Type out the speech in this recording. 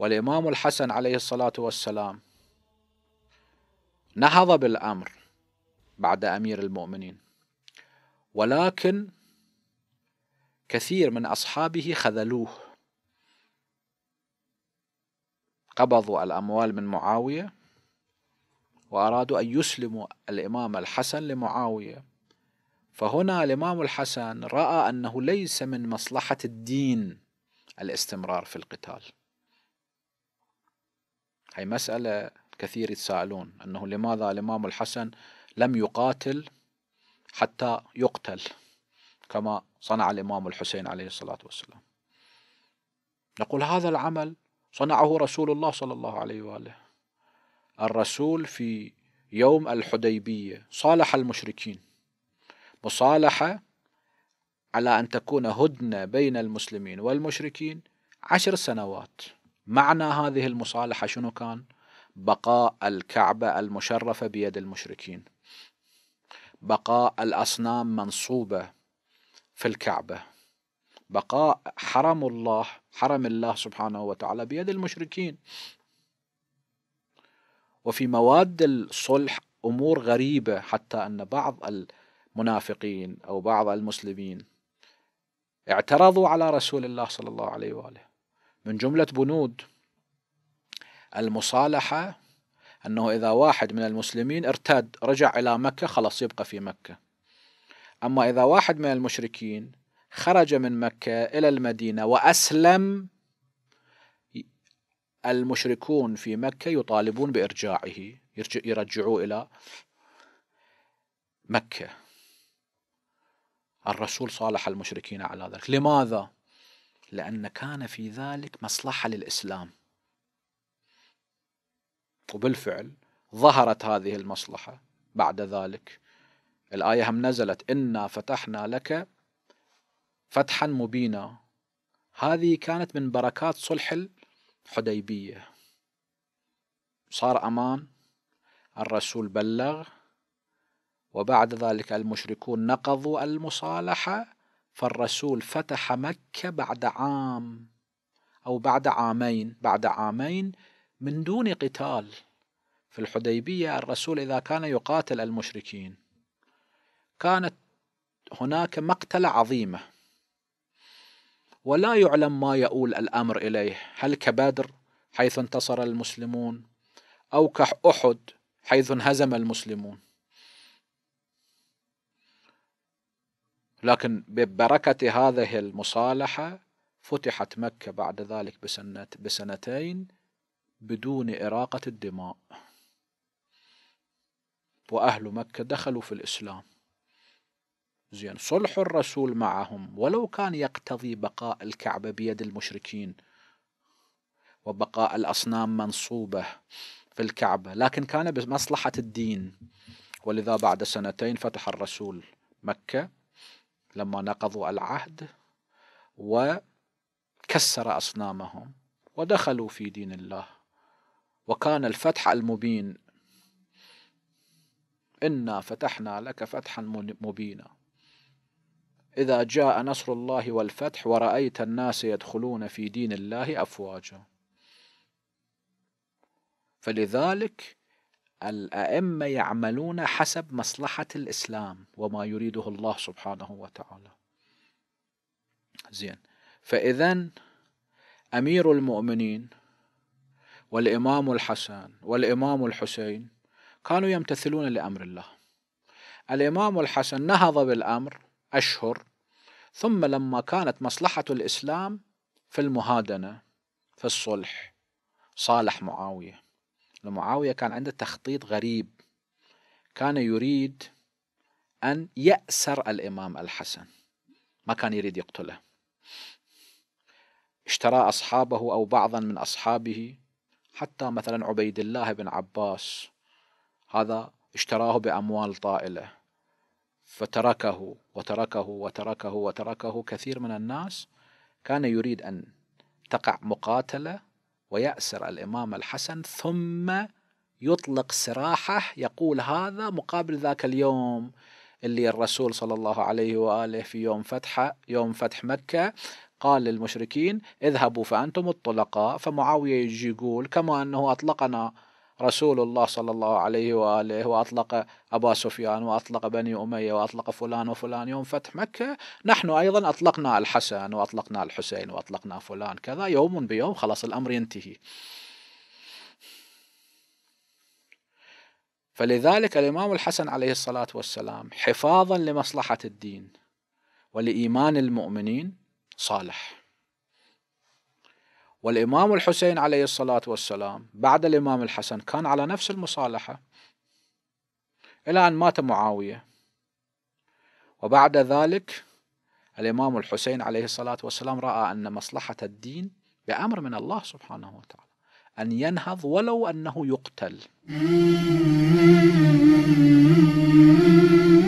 والإمام الحسن عليه الصلاة والسلام نهض بالأمر بعد أمير المؤمنين ولكن كثير من أصحابه خذلوه قبضوا الأموال من معاوية وأرادوا أن يسلموا الإمام الحسن لمعاوية فهنا الإمام الحسن رأى أنه ليس من مصلحة الدين الاستمرار في القتال هي مسألة كثير يتساءلون أنه لماذا الإمام الحسن لم يقاتل حتى يقتل كما صنع الإمام الحسين عليه الصلاة والسلام نقول هذا العمل صنعه رسول الله صلى الله عليه وآله الرسول في يوم الحديبية صالح المشركين مصالحة على أن تكون هدنة بين المسلمين والمشركين عشر سنوات معنى هذه المصالحة شنو كان؟ بقاء الكعبة المشرفة بيد المشركين بقاء الأصنام منصوبة في الكعبة بقاء حرم الله حرم الله سبحانه وتعالى بيد المشركين وفي مواد الصلح امور غريبه حتى ان بعض المنافقين او بعض المسلمين اعترضوا على رسول الله صلى الله عليه واله من جملة بنود المصالحة أنه إذا واحد من المسلمين ارتد رجع إلى مكة خلاص يبقى في مكة أما إذا واحد من المشركين خرج من مكة إلى المدينة وأسلم المشركون في مكة يطالبون بإرجاعه يرجعوه إلى مكة الرسول صالح المشركين على ذلك لماذا؟ لأن كان في ذلك مصلحة للإسلام وبالفعل ظهرت هذه المصلحة بعد ذلك الآية هم نزلت إنا فتحنا لك فتحا مبينا هذه كانت من بركات صلح الحديبية صار أمان الرسول بلغ وبعد ذلك المشركون نقضوا المصالحة فالرسول فتح مكة بعد عام أو بعد عامين بعد عامين من دون قتال في الحديبية الرسول إذا كان يقاتل المشركين كانت هناك مقتلة عظيمة ولا يعلم ما يؤول الأمر إليه هل كبدر حيث انتصر المسلمون أو كأحد حيث انهزم المسلمون لكن ببركة هذه المصالحة فتحت مكة بعد ذلك بسنة بسنتين بدون إراقة الدماء وأهل مكة دخلوا في الإسلام زين صلح الرسول معهم ولو كان يقتضي بقاء الكعبة بيد المشركين وبقاء الأصنام منصوبة في الكعبة لكن كان بمصلحة الدين ولذا بعد سنتين فتح الرسول مكة لما نقضوا العهد وكسر أصنامهم ودخلوا في دين الله وكان الفتح المبين إنا فتحنا لك فتحا مبينا إذا جاء نصر الله والفتح ورأيت الناس يدخلون في دين الله أفواجا فلذلك الأئمة يعملون حسب مصلحة الإسلام وما يريده الله سبحانه وتعالى زين فإذا أمير المؤمنين والإمام الحسن والإمام الحسين كانوا يمتثلون لأمر الله الإمام الحسن نهض بالأمر أشهر ثم لما كانت مصلحة الإسلام في المهادنة في الصلح صالح معاوية لمعاوية كان عنده تخطيط غريب كان يريد أن يأسر الإمام الحسن ما كان يريد يقتله اشترى أصحابه أو بعضا من أصحابه حتى مثلا عبيد الله بن عباس هذا اشتراه بأموال طائلة فتركه وتركه وتركه وتركه كثير من الناس كان يريد أن تقع مقاتلة ويأسر الإمام الحسن ثم يطلق سراحه يقول هذا مقابل ذاك اليوم اللي الرسول صلى الله عليه وآله في يوم فتح يوم فتح مكة قال للمشركين اذهبوا فأنتم الطلقاء فمعاوية يجي يقول كما أنه أطلقنا رسول الله صلى الله عليه وآله وأطلق أبا سفيان وأطلق بني أمية وأطلق فلان وفلان يوم فتح مكة نحن أيضا أطلقنا الحسن وأطلقنا الحسين وأطلقنا فلان كذا يوم بيوم خلاص الأمر ينتهي فلذلك الإمام الحسن عليه الصلاة والسلام حفاظا لمصلحة الدين ولإيمان المؤمنين صالح والإمام الحسين عليه الصلاة والسلام بعد الإمام الحسن كان على نفس المصالحة إلى أن مات معاوية وبعد ذلك الإمام الحسين عليه الصلاة والسلام رأى أن مصلحة الدين بأمر من الله سبحانه وتعالى أن ينهض ولو أنه يقتل